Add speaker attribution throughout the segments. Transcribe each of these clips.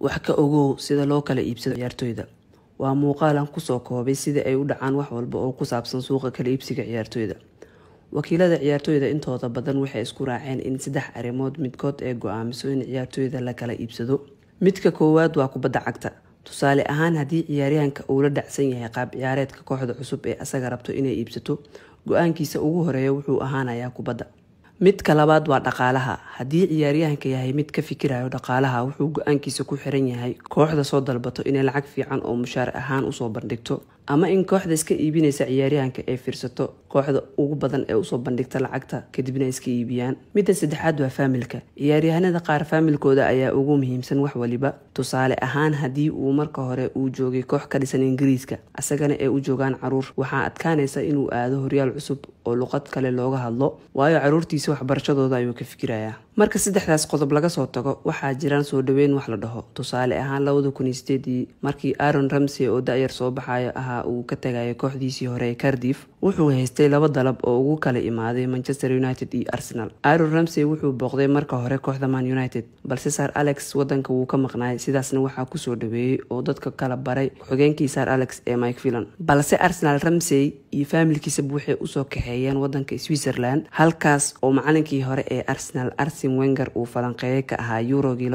Speaker 1: wax ka ogow sida loo kala iibsado ciyaartoyda waa muuqaalan kusoo koobay sida ay u dhacaan wax walba oo ku saabsan suuqa kala iibsiga ciyaartoyda wakiilada ciyaartoyda intooda badan waxay isku raaceen in saddex arrimood midkood ay go-aamiso in ciyaartoyda la kala iibsado midka koowaad waa kubadda cagta tusaale ahaan haddii ciyaaryahanka uu la dhacsan yahay qaab ciyaareedka kooxda cusub ee asaga rabto inay iibsato go-aankiisa ugu horeeya wuxuu ahaanayaa kubadda midka labaad waa dhaqaalaha haddii ciyaaryahanka yahay mid ka fikirayo dhaqaalaha wuxuu go-aankiisa ku xiran yahay kooxda soo dalbato inay lacag fiican oo mushaar ahaan usoo bandhigto ama in kooxda iska iibinaysa ciyaaryahanka ay fiirsato kooxda ugu badan ee usoo bandhigta lacagta kadibna iska iibiyaan midda saddexaad waa faamilka ciyaaryahanada qaar faamilkooda ayaa ugu muhiimsan wax waliba tusaale ahaan haddii uu marka hore uu joogay koox ka dhisan ingiriiska asagana ay u joogaan caruur waxaa adkaanaysa inuu aado horyaal cusub oo luqad kale looga hadlo waayo caruurtiisa waxbarashadooda ayuu ka fikirayaa marka saddexdaas qodob laga soo tago waxaa jiraan soo dhaweyn wax la dhaho tusaale ahaan labada kun iyo sideedii markii aaron ramsey oo da-yar soo baxayo ahaa uu ka tagayo kooxdiisii hore ee cardiff wuxuu haystay laba dalab oo ugu kala imaaday manchester united iyo arsenal aron ramsey wuxuu booqday marka hore kooxda man united balse sar alex wadanka wuu ka maqnaay sidaasna waxaa kusoo dhaweeyey oo dadka kala baray xogeenkii sar alex ee mike villan balse arsenal ramsey iyo faamilkiisaba waxay usoo kaxeeyeen wadanka switzerland halkaas oo macalinkii hore ee arsenal arsen wenger uu falanqeeye ka ahaa yurogii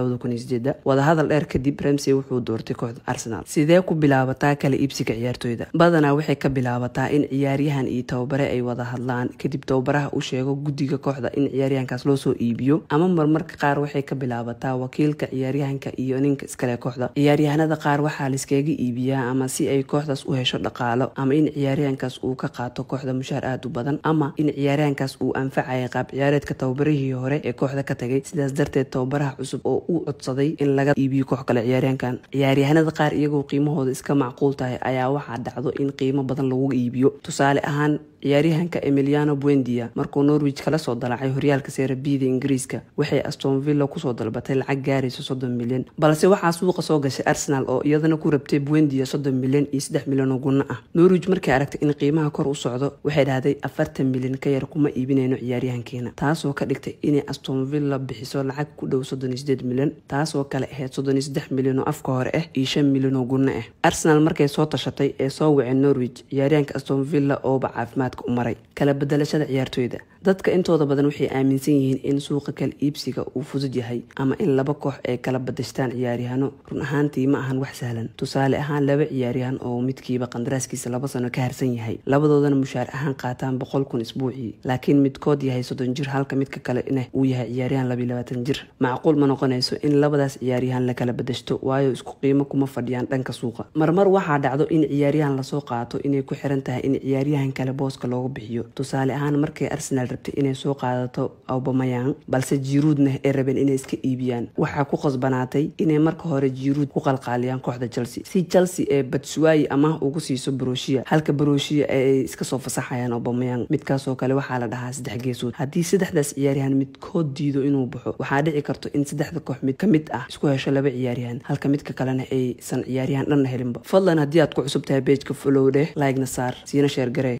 Speaker 1: wadahadal dheer kadib ramsey wuxuu doortay kooxda arsenal sidee ku bilaabataa kala iibsiga ciyaartooyda badanaa waxay ka bilaabataa in ciyaaryaha ciyaaryahan iyo tababare ay wada hadlaan kadib tababaraha u sheego guddiga kooxda in ciyaaryahankaas loo soo iibiyo ama marmarka qaar waxay ka bilaabataa wakiilka ciyaaryahanka iyo ninka iskale kooxda ciyaaryahanada qaar waxaa layskaga iibiyaa ama si ay kooxdaas u hesho dhaqaalo ama in ciyaaryahankaas uu ka qaato kooxda mushaar aada u badan ama in ciyaaryahankaas uu anfacaya qaab ciyaareedka tababarihii hore ee kooxda ka tagay sidaas darteed tababaraha cusub oo uu codsaday in laga iibiyo koox kale ciyaaryahankan ciyaaryahanada qaar iyagoo qiimahooda iska macquul tahay ayaa waxaa dhacdo in qiimo badan lagu iibiyo tusaale aabe ahaan ciyaaryahanka emiliano buendia markuu norwich kala soo dalaacay horyaalka seerabiida ingiriiska waxay aston kusoo dalbatay lacag gaaraysa soddon milyan balse waxaa suuqa soo gashay arsenal oo iyadana ku rabtay buendia soddon milyan iyo saddex milyan oo gunno ah norwich markay aragtay in qiimaha kor u socdo waxay dhahday afartan milyan ka yar kuma iibinayno ciyaaryahankeena taasoo ka dhigtay inay aston bixiso lacag ku dhow soddon iyo milyan taasoo kale ahayd soddon iyo saddex milyan oo afka hore ah iyo shan milyan oo gunno ah arsenal markay soo tashatay ee soo waceen norwich ciyaaryahanka aston ooba caafimaad sanadka u maray kala bedelashada ciyaartooyda dadka intooda badan waxay aaminsan yihiin in suuqa kala iibsiga uu fudud yahay ama in laba koox ay kala badashtaan ciyaaryahano run ahaantii ma ahan wax sahlan tusaale ahaan laba ciyaaryahan oo midkiiba qandaraaskiisa laba sano ka harsan yahay labadoodana mushaar ahaan qaataan boqol kun isbuucii laakiin midkood yahay soddon jir halka midka kalena ah uu yahay ciyaaryahan labiyo labaatan jir macquul ma noqonayso in labadaas ciyaaryahan la kala badashto waayo isku qiimo kuma fadhiyaan dhanka suuqa marmar waxaa dhacdo in ciyaaryahan lasoo qaato inay ku xiran tahay in ciyaaryahan kale boos kharashka loogu bixiyo tusaale ahaan markay arsenaal rabtay inay soo qaadato aubamayang balse jiruudna ay rabeen inay iska iibiyaan waxaa ku qasbanaatay inay marka hore jiruud ku qalqaaliyaan kooxda chelsea si chelsea ee batsuwaayi amaah ugu siiso broshiya halka broshiya ay iska soo fasaxayaan aubamayang midkaasoo kale waxaa la dhahaa saddex geesood haddii saddexdaas ciyaaryahan midkood diido inuu baxo waxaa dhici karto in saddexda koox mid ka mid ah isku hesho laba ciyaaryahan halka midka kalena aysan ciyaaryahan dhanna helinba fadlan haddii aad ku cusub tahay beejka folowdheh laygna saar siina sheergaree